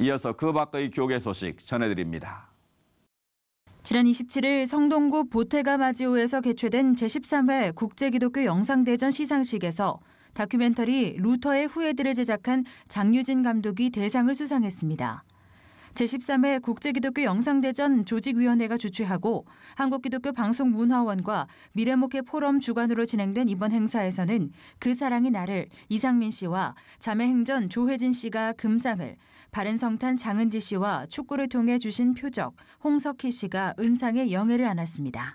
이어서 그 밖의 교계 소식 전해드립니다. 지난 27일 성동구 보테가 마지오에서 개최된 제13회 국제기독교 영상대전 시상식에서 다큐멘터리 루터의 후예들을 제작한 장유진 감독이 대상을 수상했습니다. 제13회 국제기독교 영상대전 조직위원회가 주최하고 한국기독교 방송문화원과 미래목회 포럼 주관으로 진행된 이번 행사에서는 그사랑이 나를 이상민 씨와 자매행전 조혜진 씨가 금상을, 바른성탄 장은지 씨와 축구를 통해 주신 표적, 홍석희 씨가 은상의 영예를 안았습니다.